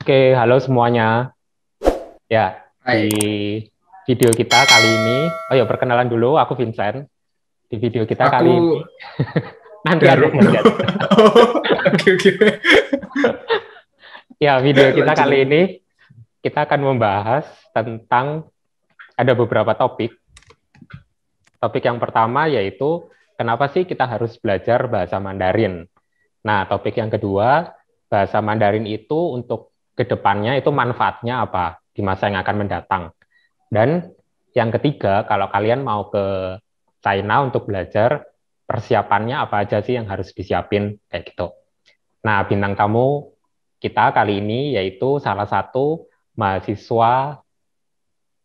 Oke, halo semuanya. Ya, Hai. di video kita kali ini, oh ya perkenalan dulu, aku Vincent. Di video kita aku... kali ini, nanti ada oh, Oke, oke. Ya, video kita Lanjut. kali ini, kita akan membahas tentang ada beberapa topik. Topik yang pertama yaitu, kenapa sih kita harus belajar bahasa Mandarin? Nah, topik yang kedua, bahasa Mandarin itu untuk ke depannya itu manfaatnya apa di masa yang akan mendatang. Dan yang ketiga, kalau kalian mau ke China untuk belajar, persiapannya apa aja sih yang harus disiapin kayak gitu. Nah, bintang tamu kita kali ini yaitu salah satu mahasiswa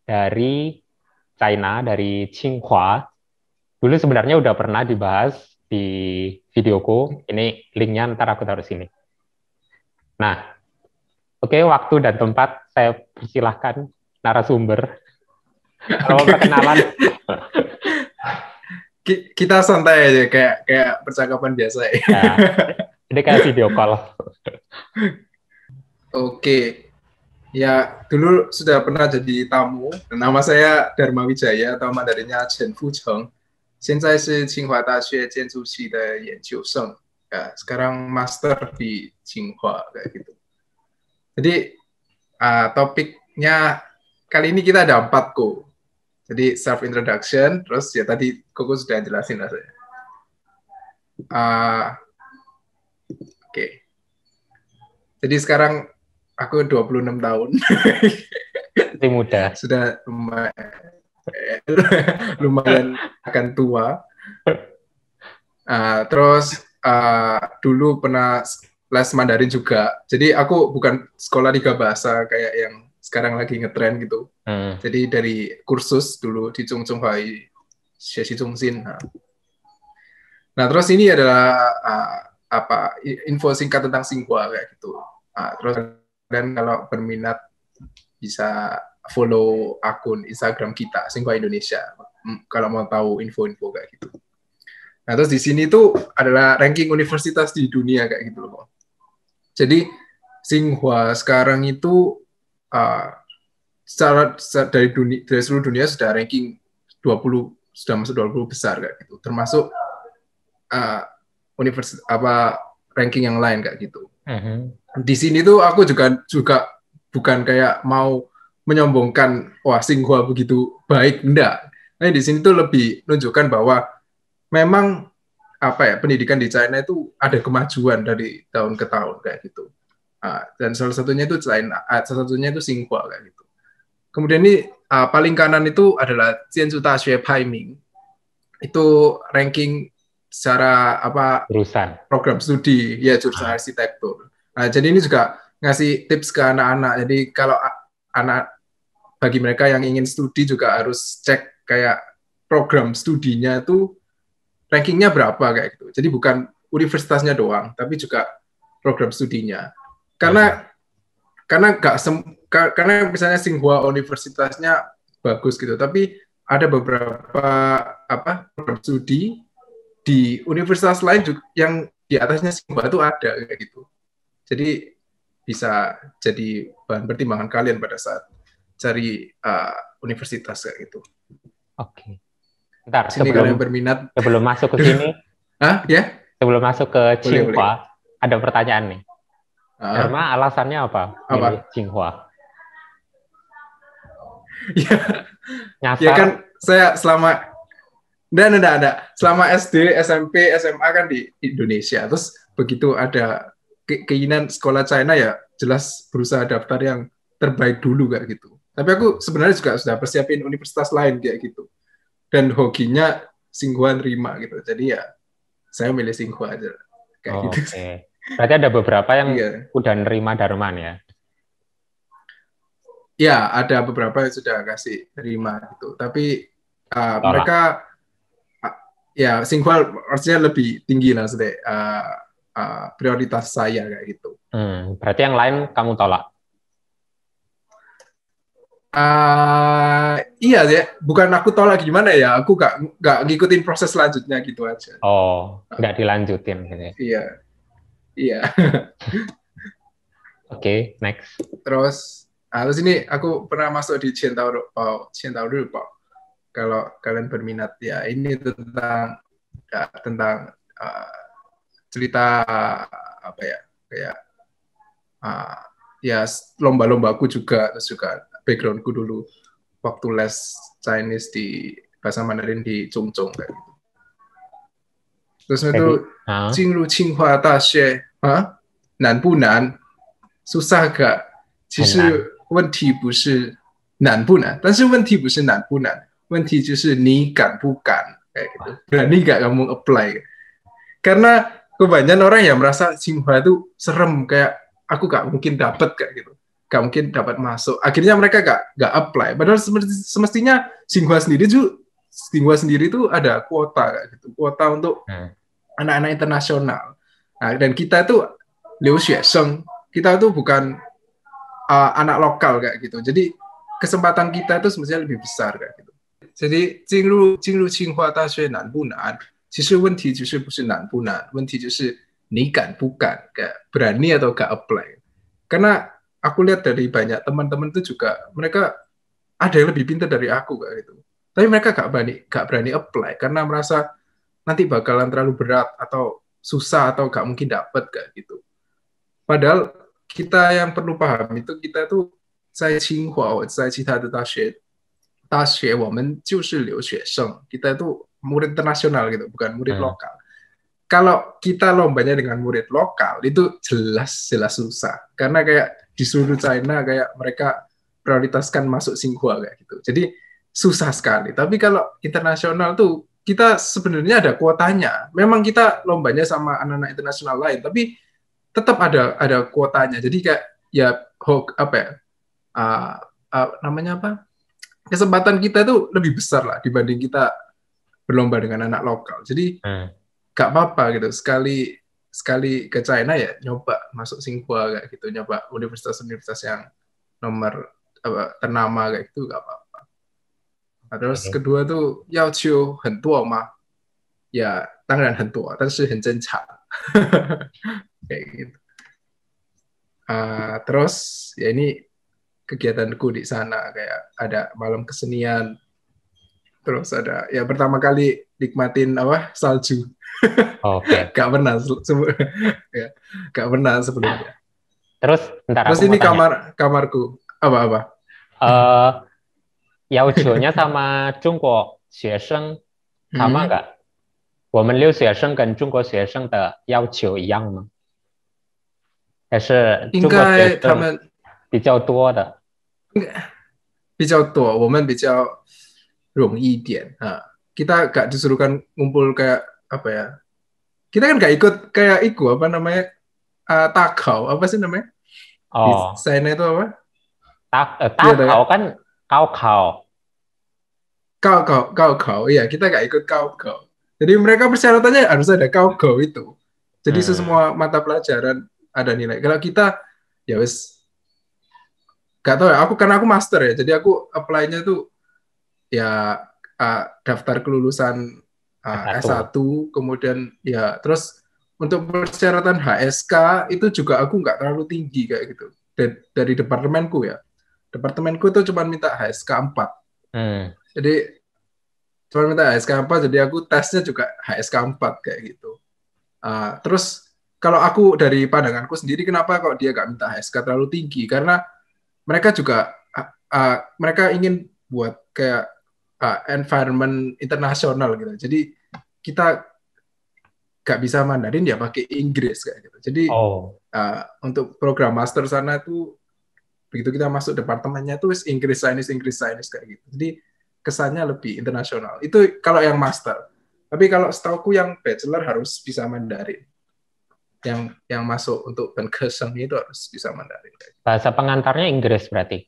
dari China, dari Tsinghua. Dulu sebenarnya udah pernah dibahas di videoku. Ini linknya ntar aku taruh sini. Nah, Oke, waktu dan tempat saya persilahkan narasumber. Kalau okay. perkenalan. Kita santai aja kayak kayak percakapan biasa ya. ya. ini kayak video call. Oke. Ya, dulu sudah pernah jadi tamu. Nama saya Dharma Wijaya, atau Mandarinnya Chen Fucheng. Saya Ya, sekarang master di Tsinghua kayak gitu. Jadi uh, topiknya kali ini kita ada empat ko. Jadi self introduction, terus ya tadi Koko sudah jelasin lah Uh, Oke. Okay. Jadi sekarang aku 26 tahun. Masih muda. Sudah lumayan, lumayan akan tua. Uh, terus uh, dulu pernah les Mandarin juga. Jadi aku bukan sekolah tiga bahasa kayak yang sekarang lagi ngetren gitu. Hmm. Jadi dari kursus dulu di Chung Chung Hai, Xie Chung Xin. Nah. nah terus ini adalah uh, apa info singkat tentang Singhua kayak gitu. Nah, terus dan kalau berminat bisa follow akun Instagram kita Singhua Indonesia hmm, kalau mau tahu info-info kayak gitu. Nah terus di sini tuh adalah ranking universitas di dunia kayak gitu loh. Jadi Singhua sekarang itu uh, secara, secara dari dunia dari seluruh dunia sudah ranking 20 sudah masuk 20 besar kayak gitu. Termasuk uh, ah, universitas apa ranking yang lain kayak gitu. Uh mm-hmm. -huh. Di sini tuh aku juga juga bukan kayak mau menyombongkan wah Singhua begitu baik enggak. Nah, di sini tuh lebih menunjukkan bahwa memang apa ya pendidikan di China itu ada kemajuan dari tahun ke tahun kayak gitu. Ah, dan salah satunya itu China, ah, salah satunya itu Singapura kayak gitu. Kemudian ini ah, paling kanan itu adalah Jianzhu Daxue Paiming. Itu ranking secara apa jurusan program studi ya jurusan arsitektur. Nah, jadi ini juga ngasih tips ke anak-anak. Jadi kalau anak bagi mereka yang ingin studi juga harus cek kayak program studinya itu rankingnya berapa kayak gitu. Jadi bukan universitasnya doang, tapi juga program studinya. Karena hmm. karena nggak karena misalnya Singhua universitasnya bagus gitu, tapi ada beberapa apa program studi di universitas lain juga yang di atasnya Singhua itu ada kayak gitu. Jadi bisa jadi bahan pertimbangan kalian pada saat cari uh, universitas kayak gitu. Oke. Okay. Ntar, sini sebelum, yang berminat. Sebelum masuk ke sini. Hah? Ya? Yeah? Sebelum masuk ke Cinghua, ada pertanyaan nih. Uh, alasannya apa? Apa? Cinghua. ya. Nyasar. Ya kan saya selama dan ada ada selama SD, SMP, SMA kan di Indonesia. Terus begitu ada ke keinginan sekolah China ya jelas berusaha daftar yang terbaik dulu kayak gitu. Tapi aku sebenarnya juga sudah persiapin universitas lain kayak gitu dan hokinya singkuan rima gitu. Jadi ya saya milih singgu aja. Kayak oh, gitu. Okay. Berarti ada beberapa yang iya. udah nerima Darman ya? Ya, ada beberapa yang sudah kasih terima gitu. Tapi uh, mereka uh, ya singgu harusnya lebih tinggi lah sedek uh, uh, prioritas saya kayak gitu. Hmm, berarti yang lain kamu tolak? Uh, iya ya, bukan aku lagi gimana ya, aku gak, gak ngikutin proses selanjutnya gitu aja. Oh, gak dilanjutin gitu ya? Iya, iya. Oke, next. Terus, ah, terus ini aku pernah masuk di Centaur, oh, Centaur dulu, Pak. Kalau kalian berminat ya, ini tentang ya, tentang uh, cerita apa ya, kayak uh, ya lomba-lombaku juga terus juga backgroundku dulu waktu les Chinese di bahasa Mandarin di Chungcheong kayak gitu. Terus itu Jingru gitu. Tsinghua Daxue, ha? nan bu nan, susah gak? Kayak gitu. Berani nah, gak kamu apply? Karena kebanyakan orang yang merasa Tsinghua itu serem kayak aku gak mungkin dapet kayak gitu gak mungkin dapat masuk. Akhirnya mereka gak, gak apply. Padahal semestinya Singhua sendiri juga Singhua sendiri itu ada kuota gitu, kuota untuk hmm. anak-anak hmm. internasional. Nah, dan kita itu Liu Xuesheng, kita itu bukan uh, anak lokal kayak gitu. Jadi kesempatan kita itu semestinya lebih besar kayak gitu. Jadi Jingru Jingru Tsinghua Dashue nan bu nan. Kan, kan. berani atau gak apply. Karena aku lihat dari banyak teman-teman itu juga mereka ada yang lebih pintar dari aku kayak gitu. Tapi mereka gak berani gak berani apply karena merasa nanti bakalan terlalu berat atau susah atau gak mungkin dapat kayak gitu. Padahal kita yang perlu paham itu kita tuh saya Tsinghua, saya cita itu tashe, tashe, kita itu murid internasional gitu, bukan murid hmm. lokal kalau kita lombanya dengan murid lokal itu jelas jelas susah karena kayak di seluruh China kayak mereka prioritaskan masuk singhua kayak gitu. Jadi susah sekali. Tapi kalau internasional tuh kita sebenarnya ada kuotanya. Memang kita lombanya sama anak-anak internasional lain, tapi tetap ada ada kuotanya. Jadi kayak ya hoax apa ya? Uh, uh, namanya apa? Kesempatan kita tuh lebih besar lah dibanding kita berlomba dengan anak lokal. Jadi hmm. gak apa-apa gitu. Sekali sekali ke China ya nyoba masuk singkua kayak gitu, nyoba universitas-universitas yang nomor apa, ternama kayak gitu gak apa-apa. Nah, terus kedua tuh Yao Chiu Hentuo ma ya tangan Hentuo, tapi kayak gitu. Uh, terus ya ini kegiatanku di sana kayak ada malam kesenian terus ada ya pertama kali nikmatin apa salju oke okay. gak pernah ya, gak pernah sebelumnya terus ntar terus ini kamar kamarku apa apa uh, ya ujungnya sama cungko Xiesheng sama hmm. nggak 我们留学生跟中国学生的要求一样吗？还是应该他们比较多的，比较多，我们比较容易一点 nah, kita gak disuruhkan ngumpul kayak apa ya kita kan gak ikut kayak iku apa namanya uh, eh, takau apa sih namanya oh. desainnya itu apa tak eh, iya, takau kan kau kau kau kau kau kau iya kita gak ikut kau kau jadi mereka persyaratannya harus ada kau kau itu jadi hmm. semua mata pelajaran ada nilai kalau kita ya wes gak tau ya aku karena aku master ya jadi aku apply-nya tuh ya uh, daftar kelulusan uh, S1. S1 kemudian ya terus untuk persyaratan HSK itu juga aku nggak terlalu tinggi kayak gitu dari, dari departemenku ya departemenku itu cuma minta HSK 4 hmm. jadi cuma minta HSK 4 jadi aku tesnya juga HSK 4 kayak gitu uh, terus kalau aku dari pandanganku sendiri kenapa kok dia nggak minta HSK terlalu tinggi karena mereka juga uh, mereka ingin buat kayak uh, environment internasional gitu. Jadi kita gak bisa Mandarin ya pakai Inggris kayak gitu. Jadi oh. uh, untuk program master sana tuh begitu kita masuk departemennya tuh Inggris Chinese Inggris Chinese kayak gitu. Jadi kesannya lebih internasional. Itu kalau yang master. Tapi kalau setauku yang bachelor harus bisa Mandarin. Yang yang masuk untuk penkesan itu harus bisa Mandarin. Gitu. Bahasa pengantarnya Inggris berarti?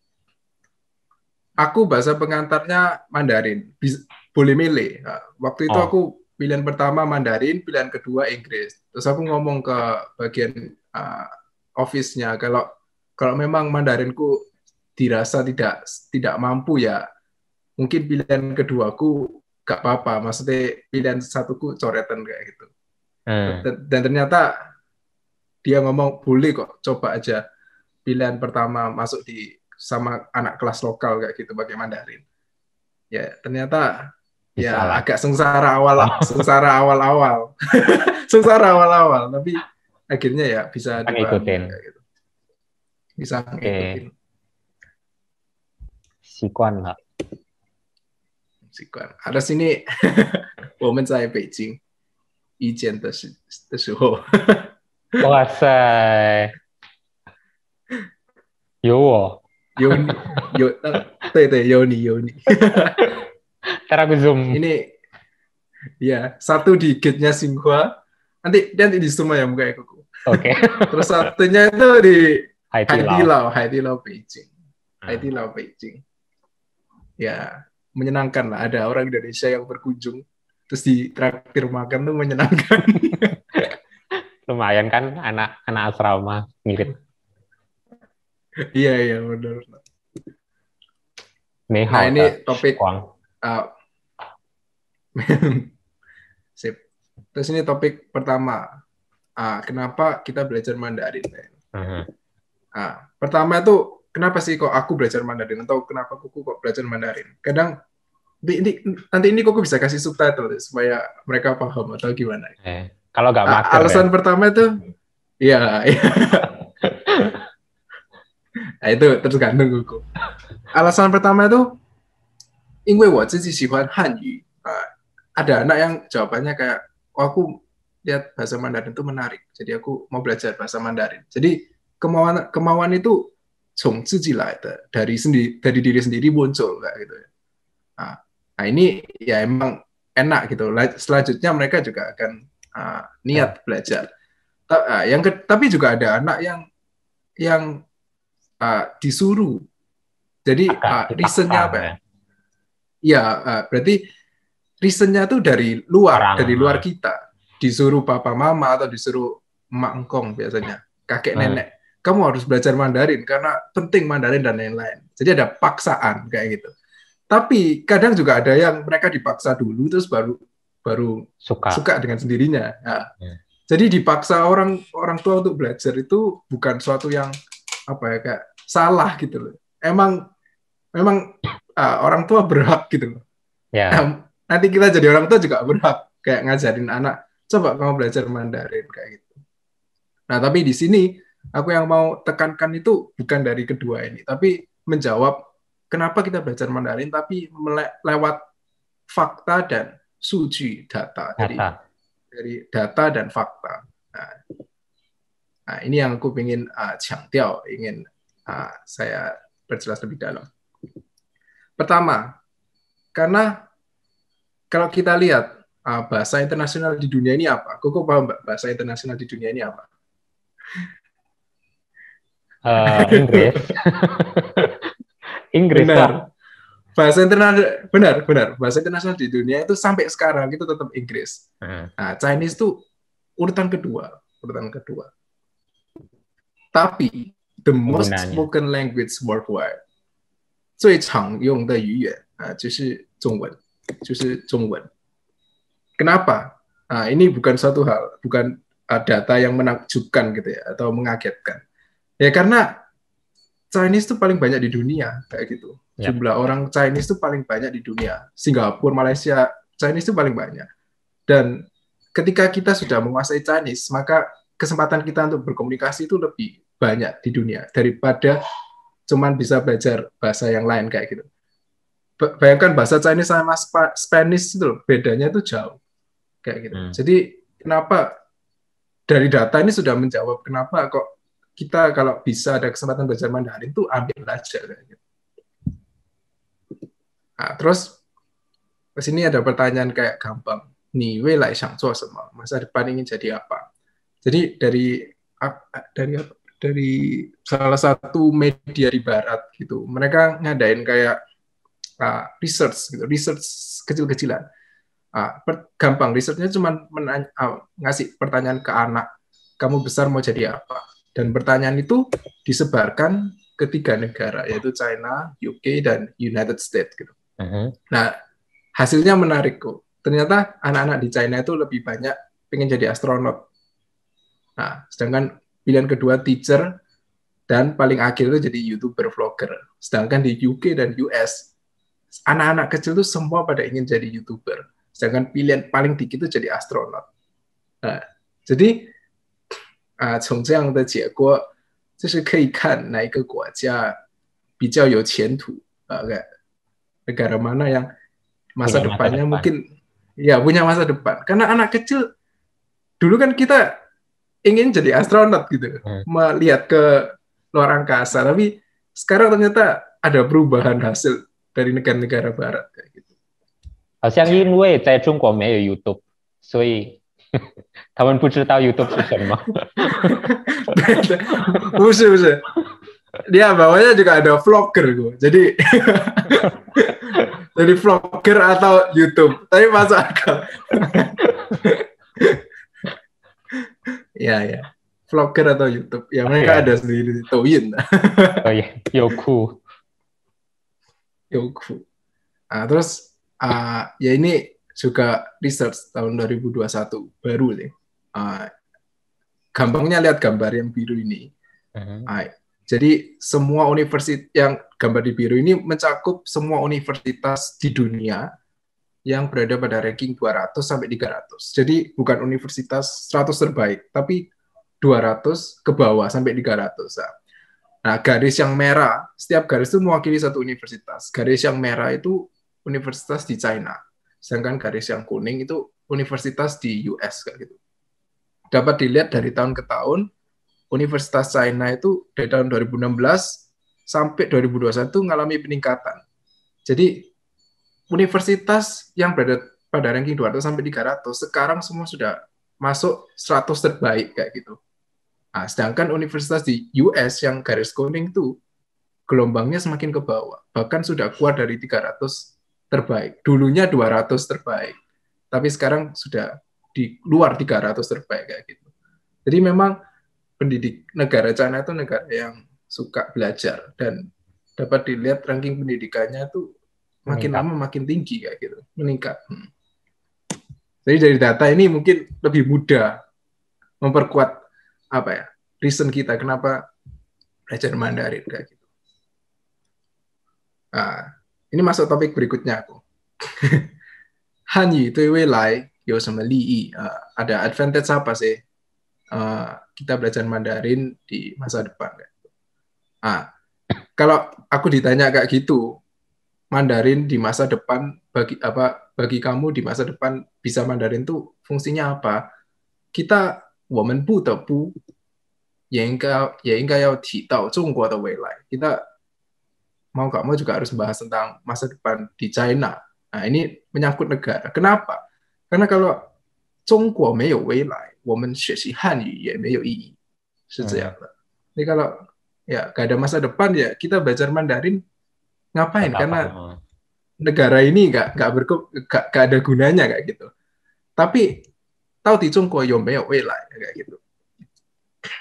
aku bahasa pengantarnya Mandarin. Bisa, boleh milih. Waktu itu oh. aku pilihan pertama Mandarin, pilihan kedua Inggris. Terus aku ngomong ke bagian uh, office-nya kalau kalau memang Mandarinku dirasa tidak tidak mampu ya mungkin pilihan kedua keduaku gak apa-apa. Maksudnya pilihan satuku coretan kayak gitu. Hmm. dan ternyata dia ngomong boleh kok coba aja pilihan pertama masuk di sama anak kelas lokal kayak gitu pakai Mandarin. Ya ternyata ya Bisa ya agak sengsara awal, sengsara awal-awal, sengsara awal-awal. Tapi akhirnya ya bisa ngikutin. Gitu. Bisa okay. ngikutin. Sikuan lah. Sikuan. Ada sini, woman saya Beijing. Wah, Yo. Yoni, Yoni aku zoom. Ini, ya satu di gate-nya Singhua. Nanti nanti di zoom ya muka aku. Oke. Terus satunya itu di Haidilao, Haidilao Beijing. Hmm. Haidilao Beijing. Ya, menyenangkan lah. Ada orang Indonesia yang berkunjung terus di traktir makan tuh menyenangkan. Lumayan kan anak anak asrama ngirit iya iya benar. Nah ini topik uh, sip. Terus ini topik pertama. Uh, kenapa kita belajar Mandarin? Uh mm-hmm. -huh. uh, pertama itu kenapa sih kok aku belajar Mandarin atau kenapa kuku kok belajar Mandarin? Kadang ini, nanti ini kuku bisa kasih subtitle supaya mereka paham atau gimana? Eh, kalau nggak uh, ya? Alasan ya? pertama itu, ya, ya. Nah, itu tergantung alasan pertama itu, ingwe wo cici sihuan Hanyu. Uh, nah, ada anak yang jawabannya kayak, oh, aku lihat bahasa Mandarin itu menarik, jadi aku mau belajar bahasa Mandarin. Jadi kemauan kemauan itu cong cici lah dari sendiri dari diri sendiri muncul kayak gitu Nah, nah ini ya emang enak gitu. Selanjutnya mereka juga akan uh, niat belajar. uh, yang ke tapi juga ada anak yang yang uh, disuruh. Jadi uh, reasonnya apa? Ya, uh, berarti reasonnya tuh dari luar, Orang. dari luar kita. Disuruh papa mama atau disuruh emak engkong biasanya, kakek hmm. nenek. Kamu harus belajar Mandarin karena penting Mandarin dan lain-lain. Jadi ada paksaan kayak gitu. Tapi kadang juga ada yang mereka dipaksa dulu terus baru baru suka, suka dengan sendirinya. Nah, ya. Jadi dipaksa orang orang tua untuk belajar itu bukan suatu yang apa ya kayak salah gitu loh. Emang memang uh, orang tua berhak gitu loh. Yeah. Ya. Um, nanti kita jadi orang tua juga berhak kayak ngajarin anak coba kamu belajar Mandarin kayak gitu. Nah tapi di sini aku yang mau tekankan itu bukan dari kedua ini, tapi menjawab kenapa kita belajar Mandarin tapi mele- lewat fakta dan suci data. data. Jadi dari data dan fakta. Nah, Nah, ini yang aku ah, ingin uh, ah, cangtiao, ingin uh, saya perjelas lebih dalam. Pertama, karena kalau kita lihat uh, bahasa internasional di dunia ini apa? Kok paham bahasa internasional di dunia ini apa? Uh, Inggris. Inggris. Benar. Bahasa internasional benar, benar. Bahasa internasional di dunia itu sampai sekarang itu tetap Inggris. Uh. Nah, Chinese itu urutan kedua, urutan kedua tapi the most spoken language worldwide 最常用的语言啊就是中文，就是中文。Kenapa? Nah, ini bukan satu hal, bukan data yang menakjubkan gitu ya atau mengagetkan. Ya karena Chinese itu paling banyak di dunia kayak gitu. Yep. Jumlah orang Chinese itu paling banyak di dunia. Singapura, Malaysia, Chinese itu paling banyak. Dan ketika kita sudah menguasai Chinese, maka kesempatan kita untuk berkomunikasi itu lebih banyak di dunia daripada cuman bisa belajar bahasa yang lain kayak gitu. Bayangkan bahasa Chinese sama Sp Spanish itu bedanya itu jauh kayak gitu. Hmm. Jadi kenapa dari data ini sudah menjawab kenapa kok kita kalau bisa ada kesempatan belajar Mandarin itu ambil aja kayak gitu. Nah, terus di sini ada pertanyaan kayak gampang. Nih, wei lai semua. Masa depan ingin jadi apa? Jadi dari dari apa? dari salah satu media di barat gitu. Mereka ngadain kayak uh, research gitu, research kecil-kecilan. Uh, gampang researchnya cuma menanya, uh, ngasih pertanyaan ke anak, kamu besar mau jadi apa? Dan pertanyaan itu disebarkan ke tiga negara yaitu China, UK dan United States gitu. Uh mm-hmm. -huh. Nah hasilnya menarik kok. Ternyata anak-anak di China itu lebih banyak pengen jadi astronot. Nah sedangkan pilihan kedua teacher, dan paling akhir itu jadi youtuber vlogger. Sedangkan di UK dan US, anak-anak kecil itu semua pada ingin jadi youtuber. Sedangkan pilihan paling dikit itu jadi astronot. Nah, jadi, uh, negara mana yang masa punya depannya masa depan. mungkin ya punya masa depan. Karena anak kecil dulu kan kita ingin jadi astronot gitu, hmm. melihat ke luar angkasa. Tapi sekarang ternyata ada perubahan hasil dari negara-negara Barat kayak gitu. Ya juga ada vlogger gue. Gitu. Jadi jadi vlogger atau YouTube. Tapi masuk akal ya ya vlogger atau YouTube ya oh, mereka iya. ada sendiri di Toyin oh ya Youku, Yoku nah, terus uh, ya ini juga research tahun 2021 baru nih ah, uh, gampangnya lihat gambar yang biru ini uh-huh. uh, jadi semua universitas yang gambar di biru ini mencakup semua universitas di dunia yang berada pada ranking 200 sampai 300. Jadi bukan universitas 100 terbaik, tapi 200 ke bawah sampai 300. Nah, garis yang merah, setiap garis itu mewakili satu universitas. Garis yang merah itu universitas di China. Sedangkan garis yang kuning itu universitas di US kayak gitu. Dapat dilihat dari tahun ke tahun Universitas China itu dari tahun 2016 sampai 2021 mengalami peningkatan. Jadi universitas yang berada pada ranking 200 sampai 300 sekarang semua sudah masuk 100 terbaik kayak gitu. Nah, sedangkan universitas di US yang garis kuning itu gelombangnya semakin ke bawah, bahkan sudah keluar dari 300 terbaik. Dulunya 200 terbaik, tapi sekarang sudah di luar 300 terbaik kayak gitu. Jadi memang pendidik negara China itu negara yang suka belajar dan dapat dilihat ranking pendidikannya tuh makin lama makin tinggi kayak gitu meningkat hmm. jadi dari data ini mungkin lebih mudah memperkuat apa ya reason kita kenapa belajar Mandarin kayak gitu nah, ini masuk topik berikutnya aku Hanyi itu Lai Yo sama Li uh, ada advantage apa sih uh, kita belajar Mandarin di masa depan kayak gitu. nah, kalau aku ditanya kayak gitu Mandarin di masa depan bagi apa bagi kamu di masa depan bisa Mandarin tuh fungsinya apa? Kita woman Kita mau gak mau juga harus bahas tentang masa depan di China. Nah ini menyangkut negara. Kenapa? Karena kalau 中国没有未来，我们学习汉语也没有意义，是这样的。Hmm. Jadi kalau ya gak ada masa depan ya kita belajar Mandarin ngapain Kenapa? karena negara ini nggak nggak berku gak, ada gunanya kayak gitu tapi tahu dicung koyo meo lah kayak gitu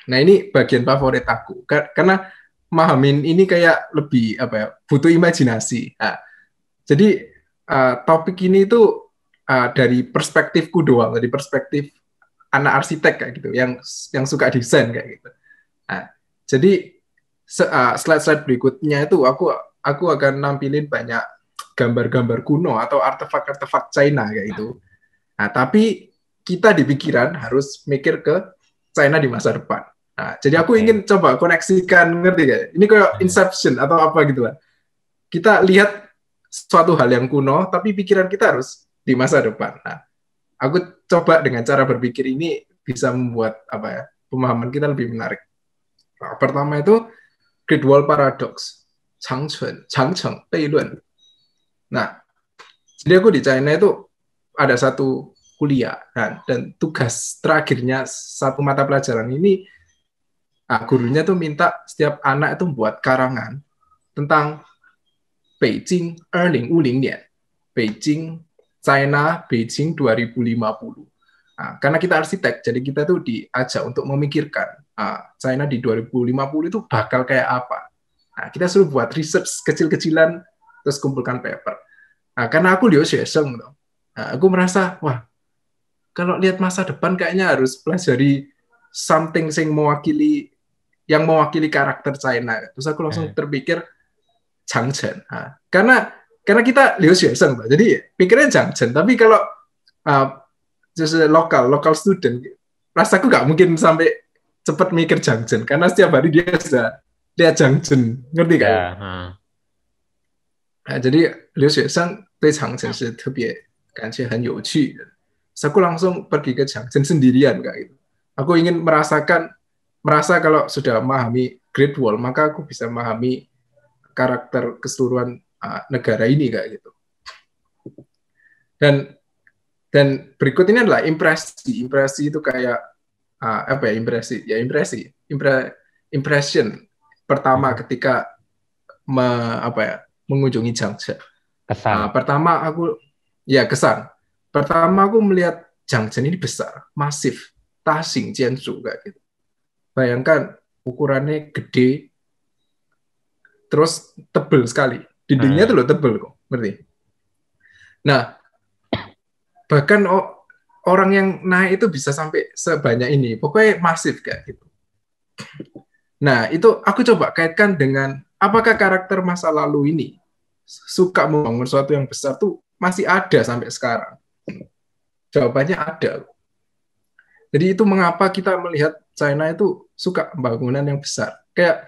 nah ini bagian favorit aku karena mahamin ini kayak lebih apa ya butuh imajinasi nah, jadi uh, topik ini itu uh, eh, dari perspektifku doang dari perspektif anak arsitek kayak gitu yang yang suka desain kayak gitu nah, jadi slide slide slide berikutnya itu aku aku akan nampilin banyak gambar-gambar kuno atau artefak-artefak China kayak itu. Nah, tapi kita di pikiran harus mikir ke China di masa depan. Nah, jadi aku okay. ingin coba koneksikan ngerti gak? Ini kayak inception atau apa gitu lah. Kita lihat suatu hal yang kuno tapi pikiran kita harus di masa depan. Nah, aku coba dengan cara berpikir ini bisa membuat apa ya? pemahaman kita lebih menarik. Nah, pertama itu Great Wall Paradox. 长城长城悖论. Nah, jadi aku di China itu ada satu kuliah dan, dan tugas terakhirnya satu mata pelajaran ini nah, gurunya tuh minta setiap anak itu buat karangan tentang Beijing 2050 Beijing China Beijing 2050. Ah, karena kita arsitek, jadi kita tuh diajak untuk memikirkan ah, China di 2050 itu bakal kayak apa. Nah, kita suruh buat research kecil-kecilan terus kumpulkan paper. Nah, karena aku Liu Xuesheng, gitu. nah, aku merasa wah kalau lihat masa depan kayaknya harus pelajari something yang mewakili yang mewakili karakter China. Terus aku langsung eh. terpikir Changchen. Nah, karena karena kita Liu Xuesheng, gitu. jadi pikirnya Changchen. Tapi kalau ah, uh, lokal lokal student, rasaku nggak mungkin sampai cepat mikir Changchen karena setiap hari dia sudah Lia Zhang ngerti kan? Yeah, uh. Nah, jadi Liu Xuesang dari Changchun sih tebie, Aku langsung pergi ke Changchun sendirian kayak gitu. Aku ingin merasakan merasa kalau sudah memahami Great Wall, maka aku bisa memahami karakter keseluruhan uh, negara ini kayak gitu. Dan dan berikut ini adalah impresi. Impresi itu kayak uh, apa ya impresi? Ya impresi. Impre, impression pertama hmm. ketika me, apa ya mengunjungi Jangja. Kesan. Nah, pertama aku ya kesan. Pertama aku melihat Jangja ini besar, masif, Tasing, Jiangsu kayak gitu. Bayangkan ukurannya gede, terus tebel sekali. Dindingnya hmm. tuh loh tebel kok, ngerti? Nah, bahkan oh, orang yang naik itu bisa sampai sebanyak ini. Pokoknya masif kayak gitu. Nah, itu aku coba kaitkan dengan apakah karakter masa lalu ini suka membangun sesuatu yang besar tuh masih ada sampai sekarang. Jawabannya ada. Jadi itu mengapa kita melihat China itu suka bangunan yang besar. Kayak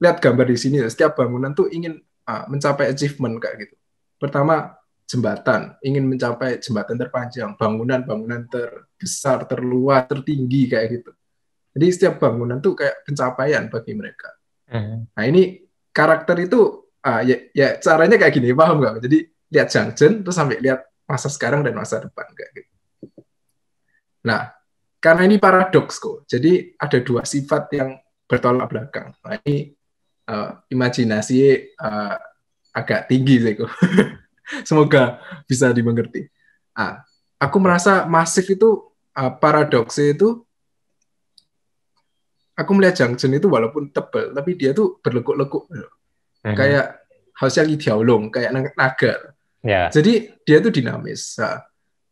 lihat gambar di sini, setiap bangunan tuh ingin ah, mencapai achievement kayak gitu. Pertama jembatan, ingin mencapai jembatan terpanjang, bangunan-bangunan terbesar, terluas, tertinggi kayak gitu. Jadi setiap bangunan tuh kayak pencapaian bagi mereka. Hmm. Nah ini karakter itu uh, ya, ya caranya kayak gini, paham nggak? Jadi lihat Jangjen terus sampai lihat masa sekarang dan masa depan kayak gitu. Nah karena ini paradoks kok, jadi ada dua sifat yang bertolak belakang. Nah, ini uh, imajinasi uh, agak tinggi sih kok. Semoga bisa dimengerti. Ah, aku merasa masif itu uh, paradoks itu aku melihat Jangjen itu walaupun tebel tapi dia tuh berlekuk-lekuk hmm. kayak harusnya long, kayak naga yeah. jadi dia tuh dinamis nah,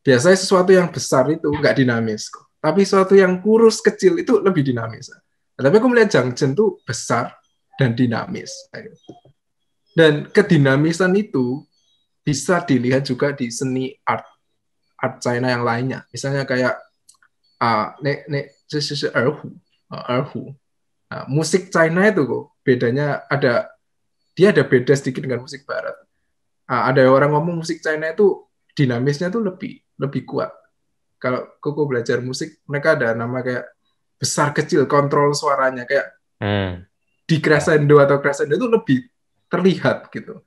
biasanya sesuatu yang besar itu nggak dinamis kok tapi sesuatu yang kurus kecil itu lebih dinamis nah, tapi aku melihat Jangjen tuh besar dan dinamis dan kedinamisan itu bisa dilihat juga di seni art art China yang lainnya misalnya kayak uh, nek nek erhu erhu. Oh, nah, musik China itu kok bedanya ada dia ada beda sedikit dengan musik barat. Nah, ada orang ngomong musik China itu dinamisnya tuh lebih lebih kuat. Kalau koko belajar musik, mereka ada nama kayak besar kecil kontrol suaranya kayak hmm. di crescendo atau crescendo itu lebih terlihat gitu.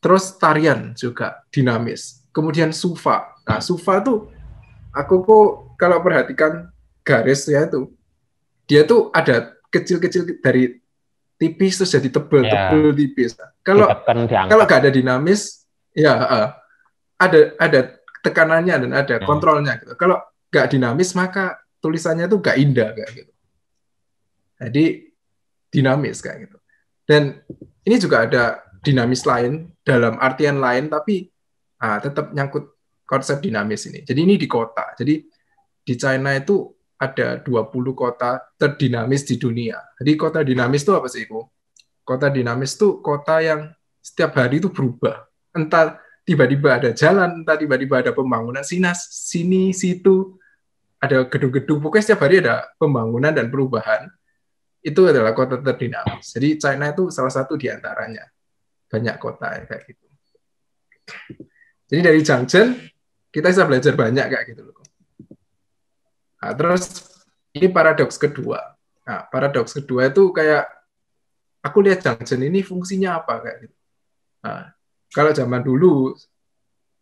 Terus tarian juga dinamis. Kemudian sufa. Nah, sufa tuh aku kok kalau perhatikan garisnya itu dia tuh ada kecil-kecil dari tipis terus jadi tebel, yeah. tebel tipis. Kalau kalau nggak ada dinamis, ya uh, ada ada tekanannya dan ada hmm. kontrolnya. Gitu. Kalau nggak dinamis maka tulisannya tuh nggak indah kayak gitu. Jadi dinamis kayak gitu. Dan ini juga ada dinamis lain dalam artian lain tapi uh, tetap nyangkut konsep dinamis ini. Jadi ini di kota. Jadi di China itu ada 20 kota terdinamis di dunia. Jadi kota dinamis itu apa sih, Ibu? Kota dinamis itu kota yang setiap hari itu berubah. Entah tiba-tiba ada jalan, entah tiba-tiba ada pembangunan sinas, sini, situ, ada gedung-gedung. Pokoknya setiap hari ada pembangunan dan perubahan. Itu adalah kota terdinamis. Jadi China itu salah satu di antaranya. Banyak kota ya, kayak gitu. Jadi dari Changchun, kita bisa belajar banyak kayak gitu loh. Nah, terus ini paradoks kedua. Nah, paradoks kedua itu kayak aku lihat junction ini fungsinya apa kayak gitu. Nah, kalau zaman dulu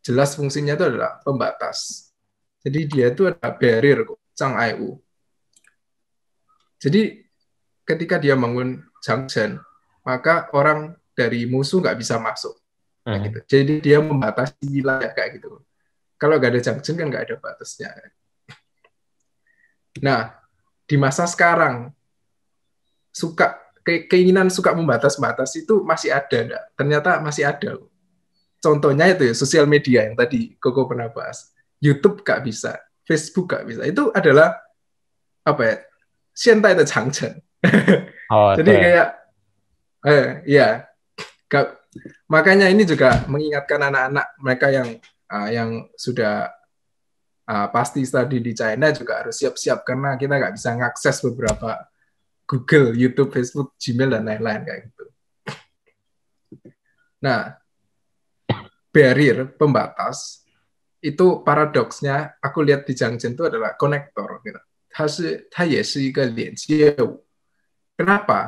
jelas fungsinya itu adalah pembatas. Jadi dia itu ada barrier sang IU. Jadi ketika dia bangun junction, maka orang dari musuh nggak bisa masuk. Kayak hmm. gitu. Jadi dia membatasi wilayah kayak gitu. Kalau nggak ada junction kan nggak ada batasnya. Kayak Nah, di masa sekarang suka ke keinginan suka membatas-batas itu masih ada, enggak? ternyata masih ada. Contohnya itu ya sosial media yang tadi Koko pernah bahas. YouTube gak bisa, Facebook gak bisa. Itu adalah apa ya? Sientai de Changchen. Jadi itu. kayak eh ya gak, makanya ini juga mengingatkan anak-anak mereka yang uh, yang sudah uh, pasti tadi di China juga harus siap-siap karena kita nggak bisa mengakses beberapa Google, YouTube, Facebook, Gmail dan lain-lain kayak gitu. Nah, barrier pembatas itu paradoksnya aku lihat di Jiangjin itu adalah konektor gitu. Kenapa?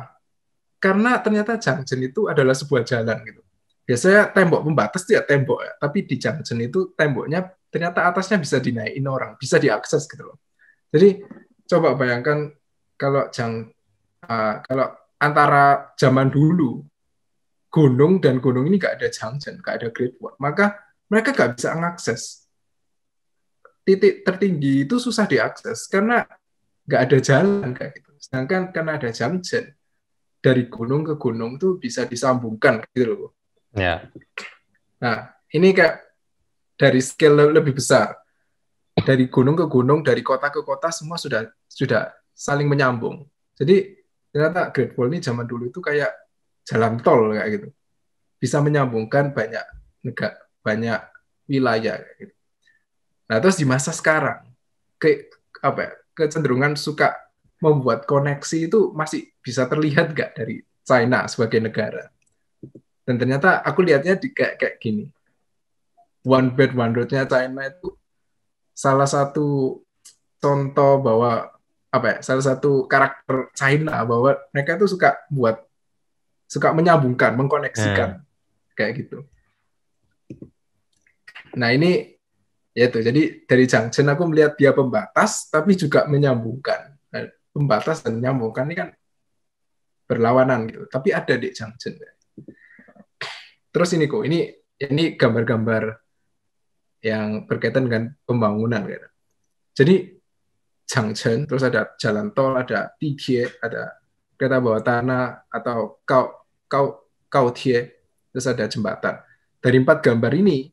Karena ternyata Jiangjin itu adalah sebuah jalan gitu. Biasanya tembok pembatas dia tembok ya, tapi di Jiangjin itu temboknya ternyata atasnya bisa dinaikin orang, bisa diakses gitu loh. Jadi coba bayangkan kalau jang uh, kalau antara zaman dulu gunung dan gunung ini gak ada junction, gak ada great wall, maka mereka gak bisa mengakses titik tertinggi itu susah diakses karena gak ada jalan kayak gitu. Sedangkan karena ada junction dari gunung ke gunung itu bisa disambungkan gitu loh. Yeah. Nah, ini kayak dari scale lebih besar. Dari gunung ke gunung, dari kota ke kota, semua sudah sudah saling menyambung. Jadi ternyata Great Wall ini zaman dulu itu kayak jalan tol kayak gitu. Bisa menyambungkan banyak negara, banyak wilayah kayak gitu. Nah, terus di masa sekarang ke apa ya, kecenderungan suka membuat koneksi itu masih bisa terlihat nggak dari China sebagai negara? Dan ternyata aku lihatnya di kayak kayak gini one bed, one roadnya China itu salah satu contoh bahwa apa ya salah satu karakter China bahwa mereka itu suka buat suka menyambungkan mengkoneksikan hmm. kayak gitu nah ini ya itu jadi dari Junction aku melihat dia pembatas tapi juga menyambungkan nah, pembatas dan menyambungkan ini kan berlawanan gitu tapi ada di Junction terus ini kok ini ini gambar-gambar yang berkaitan dengan pembangunan gitu. Jadi Changchun, terus ada jalan tol, ada tiga, ada kereta bawah tanah atau kau kau kau tie, terus ada jembatan. Dari empat gambar ini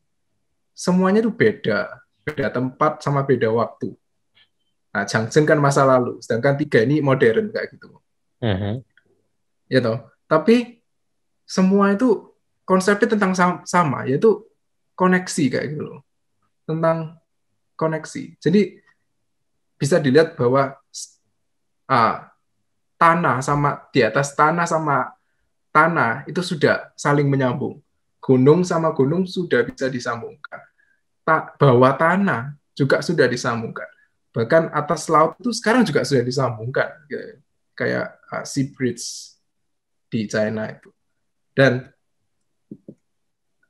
semuanya itu beda, beda tempat sama beda waktu. Nah, Changchun kan masa lalu, sedangkan tiga ini modern kayak gitu. Uh mm-hmm. -huh. Ya you Tapi semua itu konsepnya tentang sama, sama yaitu koneksi kayak gitu loh tentang koneksi. Jadi bisa dilihat bahwa uh, tanah sama di atas tanah sama tanah itu sudah saling menyambung. Gunung sama gunung sudah bisa disambungkan. Tak bawah tanah juga sudah disambungkan. Bahkan atas laut itu sekarang juga sudah disambungkan. Kayak uh, sea bridge di China itu. Dan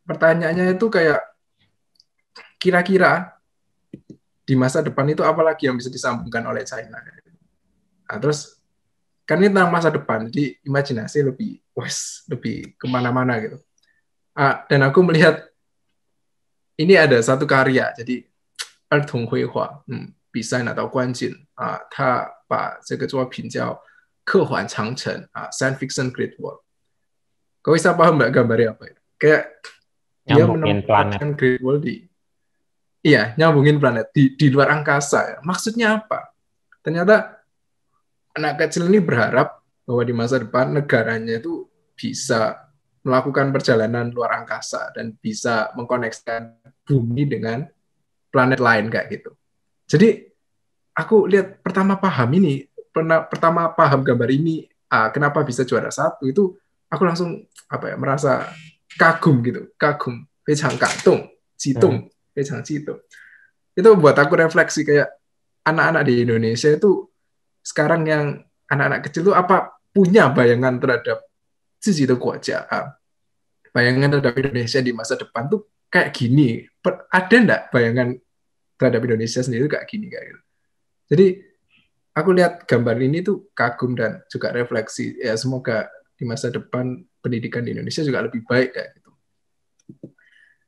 pertanyaannya itu kayak kira-kira di masa depan itu apalagi yang bisa disambungkan oleh China? Nah, terus kan ini tentang masa depan, jadi imajinasi lebih wes lebih kemana-mana gitu. Ah, dan aku melihat ini ada satu karya, jadi Er Tong Hui Hua, hmm, bisa atau Guanjin, ah, dia ba zhe ge zuo Ke Huan Chang Chen, ah, Science Fiction Great Wall. Kau bisa paham nggak gambarnya apa ya? Kayak dia menemukan planet. Great Wall di Iya, nyambungin planet di, di luar angkasa. ya Maksudnya apa? Ternyata anak kecil ini berharap bahwa di masa depan negaranya itu bisa melakukan perjalanan luar angkasa dan bisa mengkoneksikan bumi dengan planet lain kayak gitu. Jadi aku lihat pertama paham ini, pernah, pertama paham gambar ini, ah, kenapa bisa juara satu itu aku langsung apa ya merasa kagum gitu, kagum, pecah kantung, citung. Hmm kayak jangan situ itu buat aku refleksi kayak anak-anak di Indonesia itu sekarang yang anak-anak kecil itu apa punya bayangan terhadap sisi itu kuaca ah, bayangan terhadap Indonesia di masa depan tuh kayak gini ada ndak bayangan terhadap Indonesia sendiri kayak gini kayak gitu. jadi aku lihat gambar ini tuh kagum dan juga refleksi ya semoga di masa depan pendidikan di Indonesia juga lebih baik kayak gitu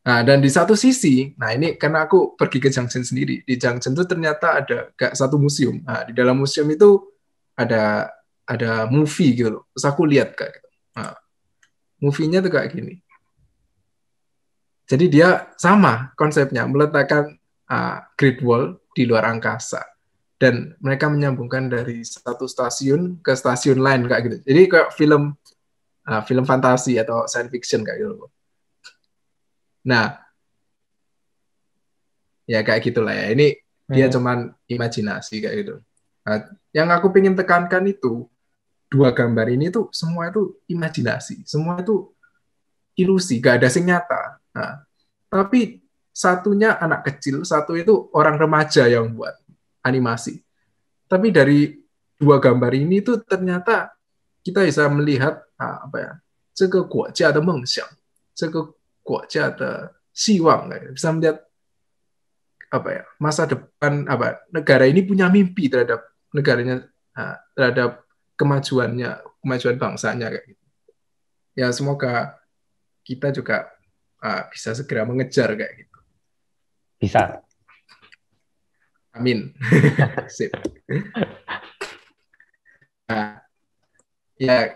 Nah, dan di satu sisi, nah ini karena aku pergi ke Junction sendiri. Di Junction itu ternyata ada gak satu museum. Nah, di dalam museum itu ada ada movie gitu loh. Terus aku lihat kayak gitu. Nah, movie-nya tuh kayak gini. Jadi dia sama konsepnya meletakkan uh, ah, grid wall di luar angkasa dan mereka menyambungkan dari satu stasiun ke stasiun lain kayak gitu. Jadi kayak film uh, film fantasi atau science fiction kayak gitu Nah, ya kayak gitulah ya. Ini hmm. dia cuman imajinasi kayak gitu. Nah, yang aku ingin tekankan itu dua gambar ini tuh semua itu imajinasi, semua itu ilusi, gak ada sing nyata. Nah, tapi satunya anak kecil, satu itu orang remaja yang buat animasi. Tapi dari dua gambar ini tuh ternyata kita bisa melihat nah, apa ya, 这个国家的梦想，这个国家的希望 kayak bisa melihat apa ya masa depan apa negara ini punya mimpi terhadap negaranya terhadap kemajuannya kemajuan bangsanya kayak gitu. ya semoga kita juga bisa segera mengejar kayak gitu bisa amin sip nah, ya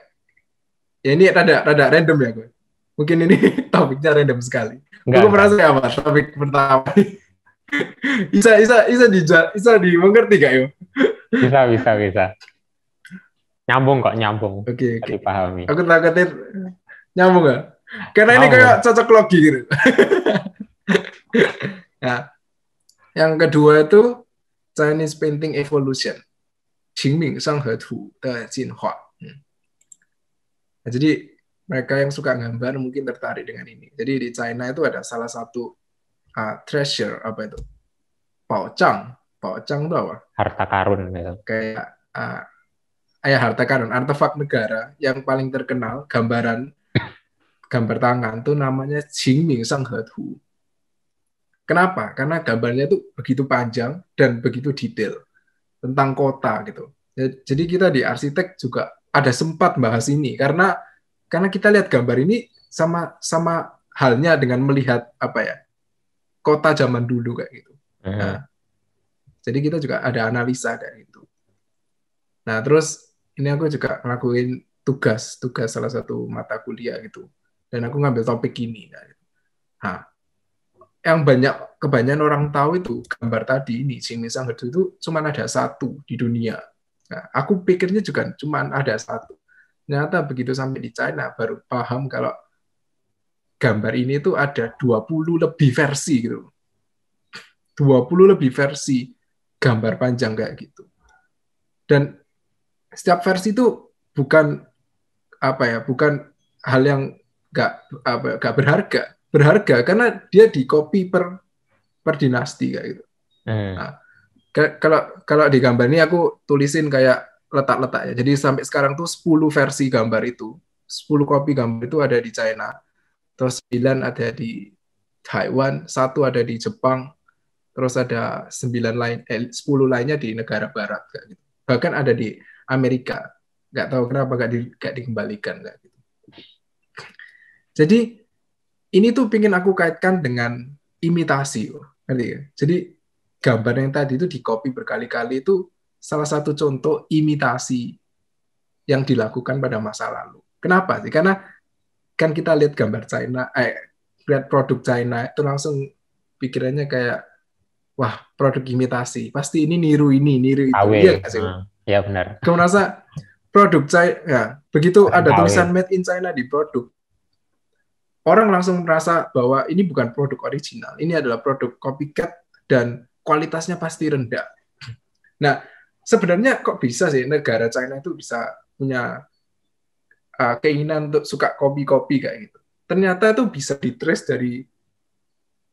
ya ini rada rada random ya gue mungkin ini topiknya random sekali. Enggak. Aku merasa apa topik pertama? bisa bisa bisa dijual bisa dimengerti gak yo? bisa bisa bisa. Nyambung kok nyambung. Oke okay, oke. Okay. Dipahami. Aku takutnya nyambung gak? Karena nyambung. ini kayak cocok logi gitu. nah, yang kedua itu Chinese Painting Evolution. Qingming Shanghe Tu de Jinhua. Hmm. Nah, jadi mereka yang suka gambar mungkin tertarik dengan ini. Jadi di China itu ada salah satu uh, treasure apa itu? Paocang. Paocang itu apa? Harta karun gitu. Kayak uh, ya harta karun, artefak negara yang paling terkenal gambaran gambar tangan tuh namanya Jingming Sanghetu. Kenapa? Karena gambarnya itu begitu panjang dan begitu detail tentang kota gitu. Ya, jadi kita di arsitek juga ada sempat bahas ini karena karena kita lihat gambar ini sama sama halnya dengan melihat apa ya kota zaman dulu kayak gitu. Iya. Nah, jadi kita juga ada analisa dari itu. Nah terus ini aku juga ngelakuin tugas tugas salah satu mata kuliah gitu. Dan aku ngambil topik ini. Nah, gitu. yang banyak kebanyakan orang tahu itu gambar tadi ini sini Sang itu cuma ada satu di dunia. Nah, aku pikirnya juga cuma ada satu. Ternyata begitu sampai di China baru paham kalau gambar ini tuh ada 20 lebih versi gitu. 20 lebih versi gambar panjang kayak gitu. Dan setiap versi itu bukan apa ya, bukan hal yang gak apa gak berharga, berharga karena dia di copy per per dinasti kayak gitu. Eh. Nah, kalau kalau di gambar ini aku tulisin kayak letak-letaknya. Jadi sampai sekarang tuh 10 versi gambar itu, 10 kopi gambar itu ada di China, terus 9 ada di Taiwan, satu ada di Jepang, terus ada 9 lain, eh, 10 lainnya di negara barat. gitu. Bahkan ada di Amerika. Nggak tahu kenapa nggak, di, nggak dikembalikan. gitu. Jadi ini tuh pingin aku kaitkan dengan imitasi. Ngerti Jadi gambar yang tadi itu di copy berkali-kali itu salah satu contoh imitasi yang dilakukan pada masa lalu. Kenapa sih? Karena kan kita lihat gambar China, eh, lihat produk China itu langsung pikirannya kayak wah produk imitasi pasti ini niru ini niru itu. Awe. Iya sih? Hmm. Ya benar. Kamu rasa produk China, ya, begitu ada tulisan made in China di produk, orang langsung merasa bahwa ini bukan produk original, ini adalah produk copycat dan kualitasnya pasti rendah. Nah, sebenarnya kok bisa sih negara China itu bisa punya uh, keinginan untuk suka kopi-kopi kayak gitu. Ternyata itu bisa ditrace dari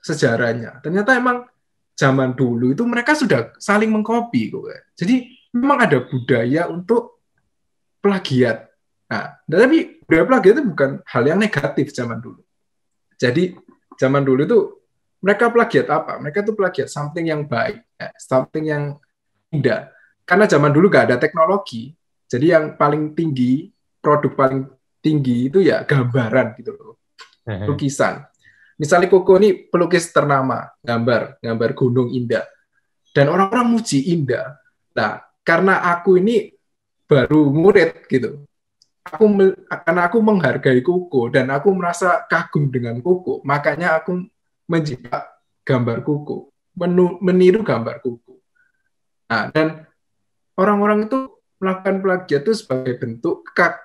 sejarahnya. Ternyata emang zaman dulu itu mereka sudah saling mengkopi kok. Jadi memang ada budaya untuk plagiat. Nah, tapi budaya plagiat itu bukan hal yang negatif zaman dulu. Jadi zaman dulu itu mereka plagiat apa? Mereka tuh plagiat something yang baik, something yang indah karena zaman dulu gak ada teknologi, jadi yang paling tinggi produk paling tinggi itu ya gambaran gitu loh, lukisan. Misalnya Koko ini pelukis ternama, gambar, gambar gunung indah, dan orang-orang muji indah. Nah, karena aku ini baru murid gitu, aku karena aku menghargai Koko dan aku merasa kagum dengan Koko, makanya aku menjiplak gambar Koko, meniru gambar Koko. Nah, dan orang-orang itu melakukan plagiat itu sebagai bentuk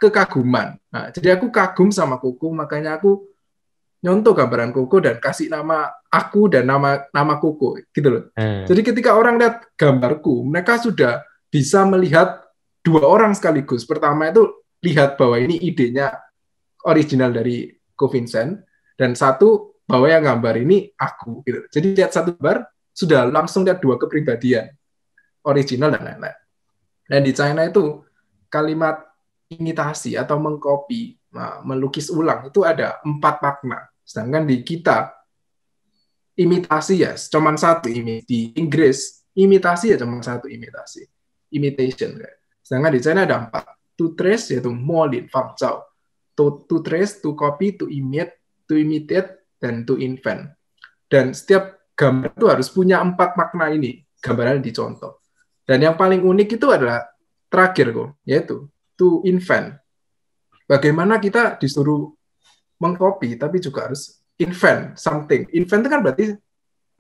kekaguman. Nah, jadi aku kagum sama kuku, makanya aku nyontoh gambaran kuku dan kasih nama aku dan nama nama kuku gitu loh. Hmm. Jadi ketika orang lihat gambarku, mereka sudah bisa melihat dua orang sekaligus. Pertama itu lihat bahwa ini idenya original dari Ko Vincent dan satu bahwa yang gambar ini aku gitu. Jadi lihat satu gambar sudah langsung lihat dua kepribadian original dan lain-lain. Dan di China itu kalimat imitasi atau mengkopi, nah, melukis ulang itu ada empat makna. Sedangkan di kita imitasi ya cuma satu di Inggris imitasi ya cuma satu imitasi imitation ya. sedangkan di China ada empat to trace yaitu molin fang to, to trace to copy to imitate to imitate dan to invent dan setiap gambar itu harus punya empat makna ini gambaran dicontoh dan yang paling unik itu adalah terakhir kok, yaitu to invent. Bagaimana kita disuruh mengcopy, tapi juga harus invent something. Invent itu kan berarti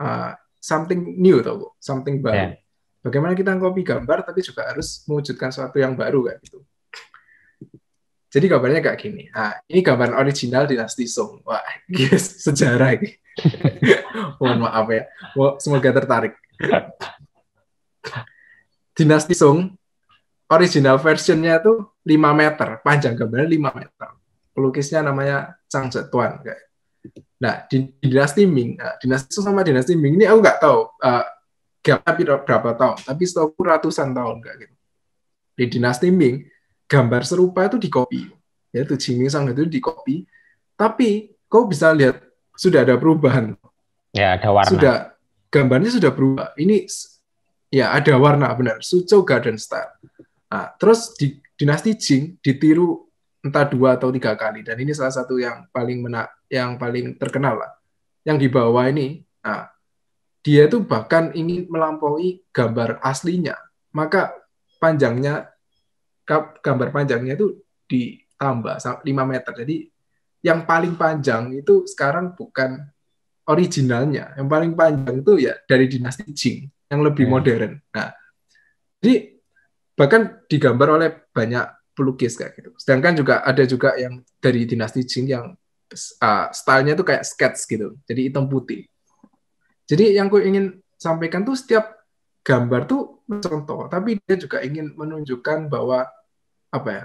uh, something new, tau kok, something baru. Yeah. Bagaimana kita mengcopy gambar, tapi juga harus mewujudkan sesuatu yang baru kayak gitu. Jadi gambarnya kayak gini. Nah, ini gambar original dinasti Song. Wah, yes, sejarah ini. Mohon maaf ya. Semoga tertarik. Dinasti Song original versionnya itu 5 meter, panjang gambarnya 5 meter. Pelukisnya namanya Chang Zetuan. Kayak. Nah, di, dinasti Ming, nah, dinasti Song sama dinasti Ming ini aku nggak tahu uh, eh, gapnya berapa tahun, tapi setahu ratusan tahun kayak gitu. Di dinasti Ming, gambar serupa itu dikopi. Ya, itu Jimmy Sang itu copy, Tapi kau bisa lihat sudah ada perubahan. Ya, ada warna. Sudah gambarnya sudah berubah. Ini Ya, ada warna benar. Suzhou Garden Style. Nah, terus di dinasti Jing ditiru entah dua atau tiga kali dan ini salah satu yang paling mena yang paling terkenal lah. Yang di bawah ini, nah, dia itu bahkan ingin melampaui gambar aslinya. Maka panjangnya gambar panjangnya itu ditambah 5 meter. Jadi yang paling panjang itu sekarang bukan originalnya. Yang paling panjang itu ya dari dinasti Jing yang lebih hmm. modern. Nah, jadi bahkan digambar oleh banyak pelukis kayak gitu. Sedangkan juga ada juga yang dari dinasti Qing yang uh, stylenya itu kayak sketch gitu, jadi hitam putih. Jadi yang gue ingin sampaikan tuh setiap gambar tuh contoh, tapi dia juga ingin menunjukkan bahwa apa ya,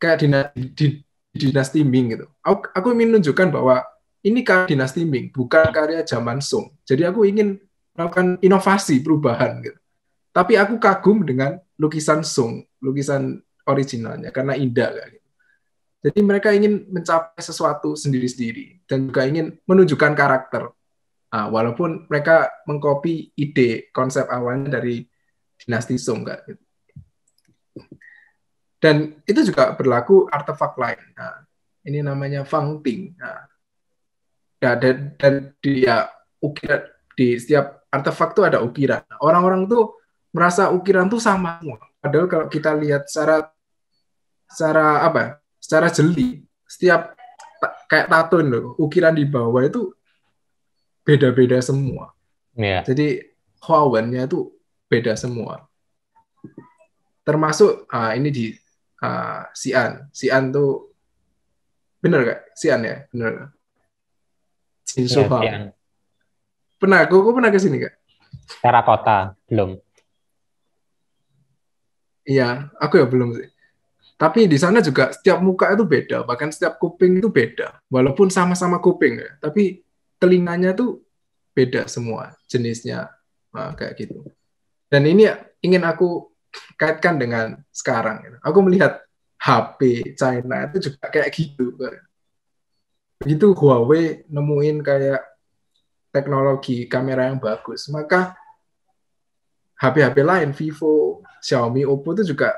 kayak dinasti, dinasti Ming gitu. Aku, aku ingin menunjukkan bahwa ini karya dinasti Ming, bukan karya zaman Song. Jadi aku ingin melakukan inovasi perubahan gitu. Tapi aku kagum dengan lukisan Sung, lukisan originalnya karena indah kan. Jadi mereka ingin mencapai sesuatu sendiri-sendiri dan juga ingin menunjukkan karakter. Nah, walaupun mereka mengcopy ide konsep awalnya dari dinasti Song kan. Gitu. Dan itu juga berlaku artefak lain. Nah, ini namanya Fang Ting. Nah, dan, dan dia ukir di setiap artefak tuh ada ukiran. Orang-orang tuh merasa ukiran tuh sama semua. Padahal kalau kita lihat secara secara apa? Ya, secara jeli, setiap kayak tato loh, ukiran di bawah itu beda-beda semua. Yeah. Jadi hawannya itu beda semua. Termasuk uh, ini di uh, Xi'an. Xi'an tuh bener gak? Xi'an ya, bener. Jinshuang. Iya, yeah, Pernah, gue, gue pernah ke sini kak. kota belum. Iya, aku ya belum sih. Tapi di sana juga setiap muka itu beda, bahkan setiap kuping itu beda. Walaupun sama-sama kuping ya, tapi telinganya tuh beda semua jenisnya nah, kayak gitu. Dan ini ya ingin aku kaitkan dengan sekarang. Gitu. Aku melihat HP China itu juga kayak gitu. Begitu Huawei nemuin kayak teknologi kamera yang bagus, maka HP-HP lain, Vivo, Xiaomi, Oppo itu juga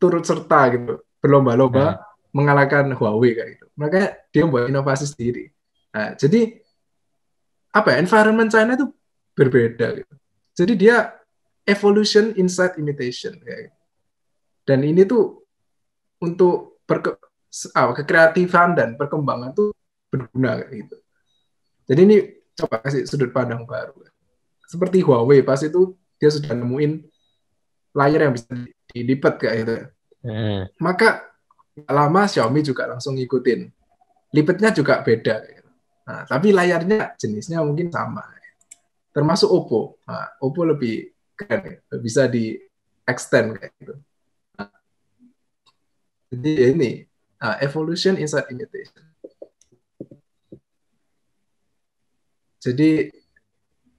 turut serta gitu, berlomba-lomba nah. mengalahkan Huawei kayak gitu. Maka dia membuat inovasi sendiri. Nah, jadi apa ya, environment China itu berbeda gitu. Jadi dia evolution inside imitation kayak gitu. Dan ini tuh untuk perke, ah, kekreatifan dan perkembangan tuh berguna kayak gitu. Jadi ini coba kasih sudut pandang baru. Seperti Huawei pas itu dia sudah nemuin layar yang bisa dilipat kayak itu. Hmm. Maka lama Xiaomi juga langsung ngikutin. Lipatnya juga beda. Nah, tapi layarnya jenisnya mungkin sama. Termasuk Oppo. Nah, Oppo lebih keren, bisa di extend kayak gitu. Nah, jadi ini uh, evolution inside imitation. Jadi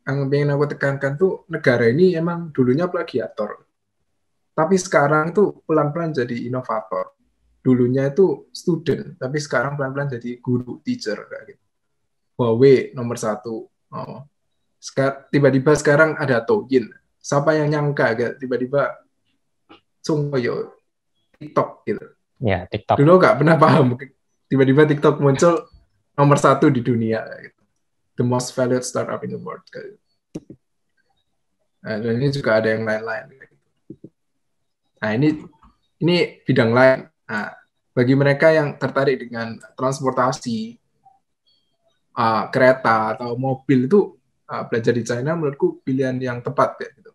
yang ingin aku tekankan tuh negara ini emang dulunya plagiator. Tapi sekarang tuh pelan-pelan jadi inovator. Dulunya itu student, tapi sekarang pelan-pelan jadi guru, teacher. Kayak gitu. Huawei nomor satu. Oh. tiba-tiba sekarang ada Toyin Siapa yang nyangka gak tiba-tiba Sungoyo TikTok gitu. Ya, TikTok. Dulu nggak pernah paham. Tiba-tiba TikTok muncul nomor satu di dunia. Gitu the most valued startup in the world gitu. nah, dan ini juga ada yang lain-lain gitu. nah ini ini bidang lain nah, bagi mereka yang tertarik dengan transportasi uh, kereta atau mobil itu uh, belajar di China menurutku pilihan yang tepat ya gitu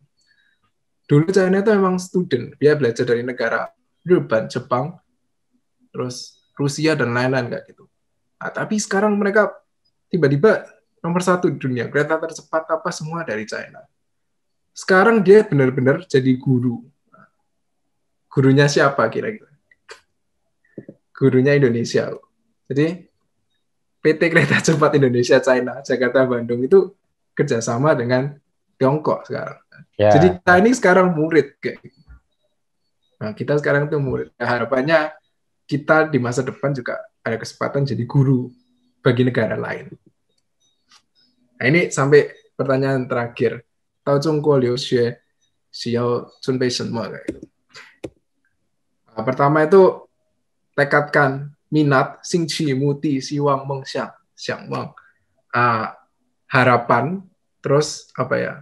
dulu China itu memang student dia belajar dari negara Jepang Jepang terus Rusia dan lain-lain kayak gitu nah, tapi sekarang mereka tiba-tiba nomor satu di dunia kereta tercepat apa semua dari China sekarang dia benar-benar jadi guru gurunya siapa kira-kira gurunya Indonesia jadi PT Kereta Cepat Indonesia China Jakarta Bandung itu kerjasama dengan Tiongkok sekarang yeah. jadi kita ini sekarang murid gitu. nah kita sekarang itu murid nah, harapannya kita di masa depan juga ada kesempatan jadi guru bagi negara lain. Nah, ini sampai pertanyaan terakhir. Tao Zhong Guo Liu Xue, Xiao Chun Bei Shenme. pertama itu tekadkan minat, sing qi muti, siwang mengsiang, siang wang. Ah, harapan, terus apa ya?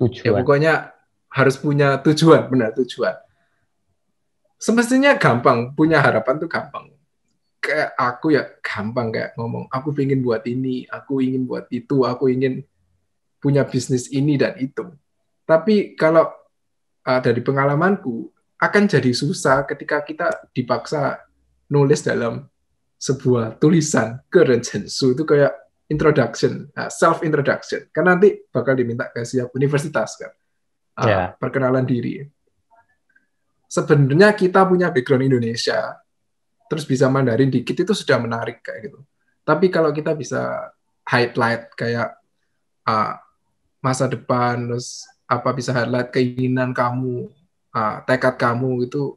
ya tujuan. Ya, pokoknya harus punya tujuan, benar tujuan. Semestinya gampang, punya harapan tuh gampang kayak aku ya gampang kayak ngomong aku ingin buat ini aku ingin buat itu aku ingin punya bisnis ini dan itu tapi kalau uh, eh, dari pengalamanku akan jadi susah ketika kita dipaksa nulis dalam sebuah tulisan ke itu kayak introduction, eh, self introduction. kan nanti bakal diminta ke siap universitas kan. Yeah. Ya. perkenalan diri. Sebenarnya kita punya background Indonesia, terus bisa Mandarin dikit itu sudah menarik kayak gitu. Tapi kalau kita bisa highlight kayak uh, masa depan terus apa bisa highlight keinginan kamu, uh, tekad kamu itu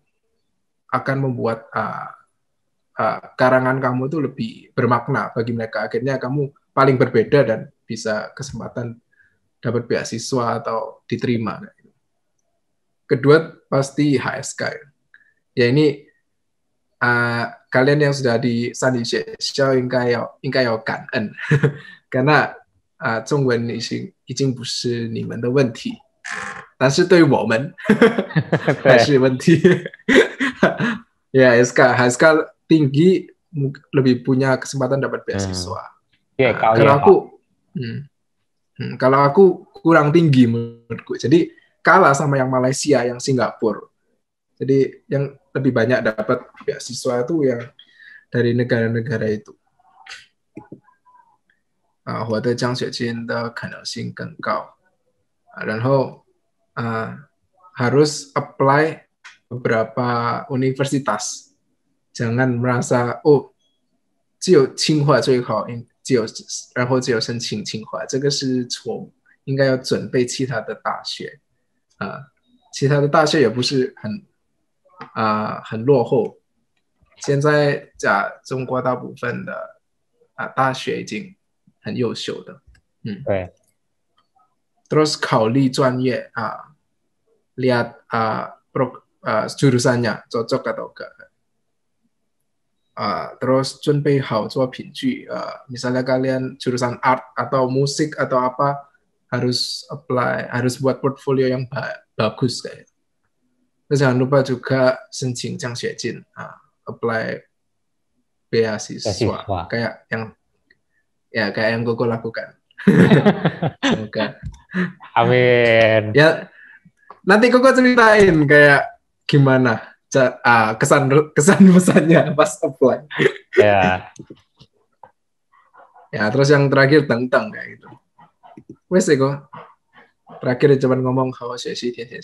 akan membuat uh, uh, karangan kamu itu lebih bermakna bagi mereka. Akhirnya kamu paling berbeda dan bisa kesempatan dapat beasiswa atau diterima. Gitu. Kedua pasti HSK. Ya. ya ini Ah, kalian yang sudah HSK ah, ya, ya, tinggi lebih punya kesempatan dapat beasiswa. Hmm. Ya, ah, kalau ya, aku hmm, hmm, kalau aku kurang tinggi menurutku. Jadi kalah sama yang Malaysia, yang Singapura. Jadi yang lebih banyak dapat beasiswa itu yang dari negara-negara itu. itu. 啊，我的奖学金的可能性更高。啊、然后啊，harus ah, ah, ah, apply beberapa universitas. Jangan merasa oh 啊、呃、很落后。现在在中国大部分的啊、呃、大学已经很优秀的，嗯，对。Terus kali jualnya ah lihat ah pro ah jurusannya cocok atau enggak. Ah terus cunpei hao jual pinju. Ah misalnya kalian jurusan art atau musik atau apa harus apply harus buat portfolio yang ba bagus kayak. Terus jangan lupa juga senjing Jiang Xuejin, ah, apply beasiswa, kayak yang ya kayak yang gue lakukan. Semoga. Amin. Ya nanti gue ceritain kayak gimana uh, kesan kesan pesannya pas apply. Ya. ya terus yang terakhir tentang kayak gitu. Wes Ego. Terakhir cuman ngomong kalau sesi tian tian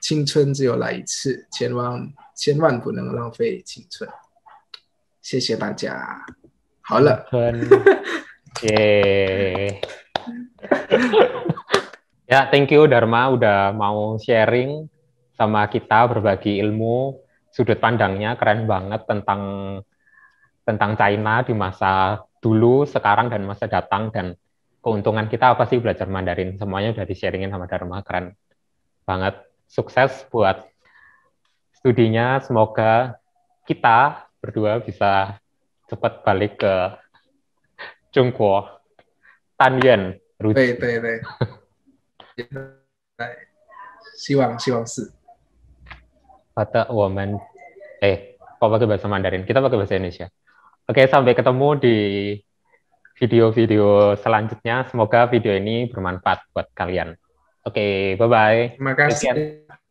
青春只有来一次，千万千万不能浪费青春。谢谢大家。好了，耶。ya, thank you Dharma udah mau sharing sama kita berbagi ilmu sudut pandangnya keren banget tentang tentang China di masa dulu, sekarang dan masa datang dan keuntungan kita apa sih belajar Mandarin semuanya udah di sharingin sama Dharma keren banget sukses buat studinya. Semoga kita berdua bisa cepat balik ke Jungkuo. Tanyuan. Ruji. Siwang, siwang si. Kata woman. Eh, kok pakai bahasa Mandarin? Kita pakai bahasa Indonesia. Oke, sampai ketemu di video-video selanjutnya. Semoga video ini bermanfaat buat kalian. Oke, okay, bye-bye. Terima kasih. Sekian.